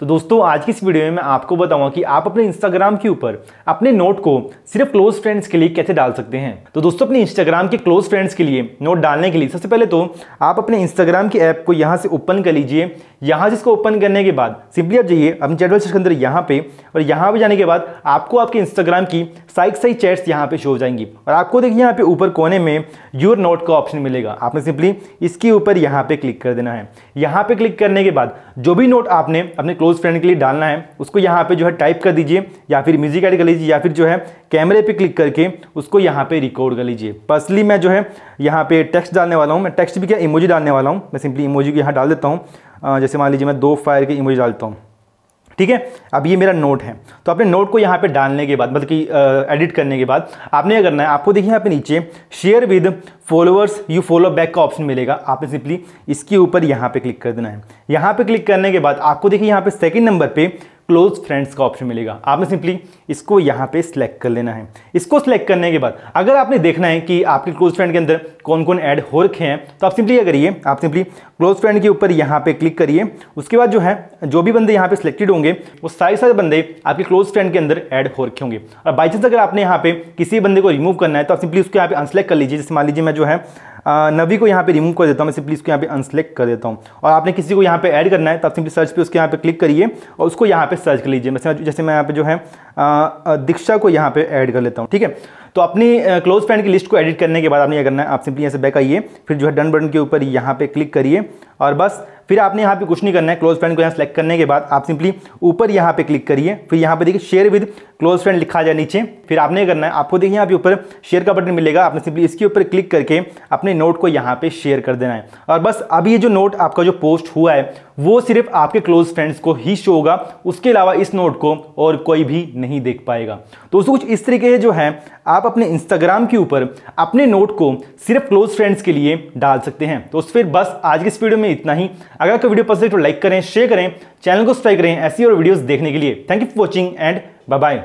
तो दोस्तों आज की इस वीडियो में मैं आपको बताऊंगा कि आप अपने इंस्टाग्राम के ऊपर अपने नोट को सिर्फ क्लोज फ्रेंड्स के लिए कैसे डाल सकते हैं तो दोस्तों अपने इंस्टाग्राम के क्लोज फ्रेंड्स के लिए नोट डालने के लिए सबसे पहले तो आप अपने इंस्टाग्राम की ऐप को यहाँ से ओपन कर लीजिए यहाँ जिसको ओपन करने के बाद सिंपली आप जाइए अपने चैटल के अंदर यहाँ पे और यहाँ पर जाने के बाद आपको आपके इंस्टाग्राम की साइक साइक चैट्स यहाँ पे शो हो जाएंगी और आपको देखिए यहाँ पे ऊपर कोने में यूर नोट का ऑप्शन मिलेगा आपने सिंपली इसके ऊपर यहाँ पे क्लिक कर देना है यहाँ पे क्लिक करने के बाद जो भी नोट आपने अपने क्लोज फ्रेंड के लिए डालना है उसको यहाँ पे जो है टाइप कर दीजिए या फिर म्यूजिक एड कर लीजिए या फिर जो है कैमरे पर क्लिक करके उसको यहाँ पर रिकॉर्ड कर लीजिए पर्सनली मैं जो है यहाँ पे टेक्स्ट डालने वाला हूँ मैं टेक्स्ट भी क्या इमोजी डालने वाला हूँ मैं सिंपली इमोजी को यहाँ डाल देता हूँ जैसे मान लीजिए मैं दो फायर के इमोजी डालता हूँ ठीक है अब ये मेरा नोट है तो आपने नोट को यहाँ पे डालने के बाद मतलब कि एडिट करने के बाद आपने क्या करना है आपको देखिए यहाँ पे नीचे share with followers you follow back का ऑप्शन मिलेगा आपने सिंपली इसके ऊपर यहाँ पे क्लिक कर देना है यहाँ पे क्लिक करने के बाद आपको देखिए यहाँ पे सेकंड नंबर पे क्लोज फ्रेंड्स का ऑप्शन मिलेगा आपने सिंपली इसको यहाँ पे सिलेक्ट कर लेना है इसको सिलेक्ट करने के बाद अगर आपने देखना है कि आपके क्लोज फ्रेंड के अंदर कौन कौन ऐड हो रखे हैं तो आप सिंपली क्या करिए आप सिंपली क्लोज फ्रेंड के ऊपर यहाँ पे क्लिक करिए उसके बाद जो है जो भी बंदे यहाँ पे सिलेक्टेड होंगे वो सारे सारे बंदे आपके क्लोज फ्रेंड के अंदर ऐड हो रखे होंगे और बाई चांस अगर आपने यहाँ पे किसी बंदे को रिमूव करना है तो आप सिंपली उसको यहाँ पे अनसेलेक्ट कर लीजिए जैसे मान लीजिए मैं जो है नवी को यहाँ पे रिमूव कर देता हूँ मैं सिंपली इसको यहाँ पे अनसेलेक्ट कर देता हूँ और आपने किसी को यहाँ पे ऐड करना है तो आप सिंपली सर्च पे उसके यहाँ पे क्लिक करिए और उसको यहाँ पे सर्च कर लीजिए जैसे मैं यहाँ पे जो है दीक्षा को यहाँ पे ऐड कर लेता हूँ ठीक है तो अपनी क्लोज फ्रेंड की लिस्ट को एडिट करने के बाद आपने क्या करना है आप सिंपली यहाँ से बैक आइए फिर जो है डन बटन के ऊपर यहाँ पे क्लिक करिए और बस फिर आपने यहाँ पे कुछ नहीं करना है क्लोज फ्रेंड को यहाँ सेलेक्ट करने के बाद आप सिंपली ऊपर यहाँ पे क्लिक करिए फिर यहाँ पे देखिए शेयर विद क्लोज फ्रेंड लिखा जाए नीचे फिर आपने करना है आपको देखिए यहाँ पे ऊपर शेयर का बटन मिलेगा आपने सिंपली इसके ऊपर क्लिक करके अपने नोट को यहाँ पे शेयर कर देना है और बस अब ये जो नोट आपका जो पोस्ट हुआ है वो सिर्फ आपके क्लोज फ्रेंड्स को ही शो होगा उसके अलावा इस नोट को और कोई भी नहीं देख पाएगा तो दोस्तों कुछ इस तरीके से जो है आप अपने इंस्टाग्राम के ऊपर अपने नोट को सिर्फ क्लोज फ्रेंड्स के लिए डाल सकते हैं तो फिर बस आज के इस वीडियो में इतना ही अगर आपको वीडियो पसंद है तो लाइक करें शेयर करें चैनल को सब्सक्राइब करें ऐसी और वीडियोज़ देखने के लिए thank you for watching and bye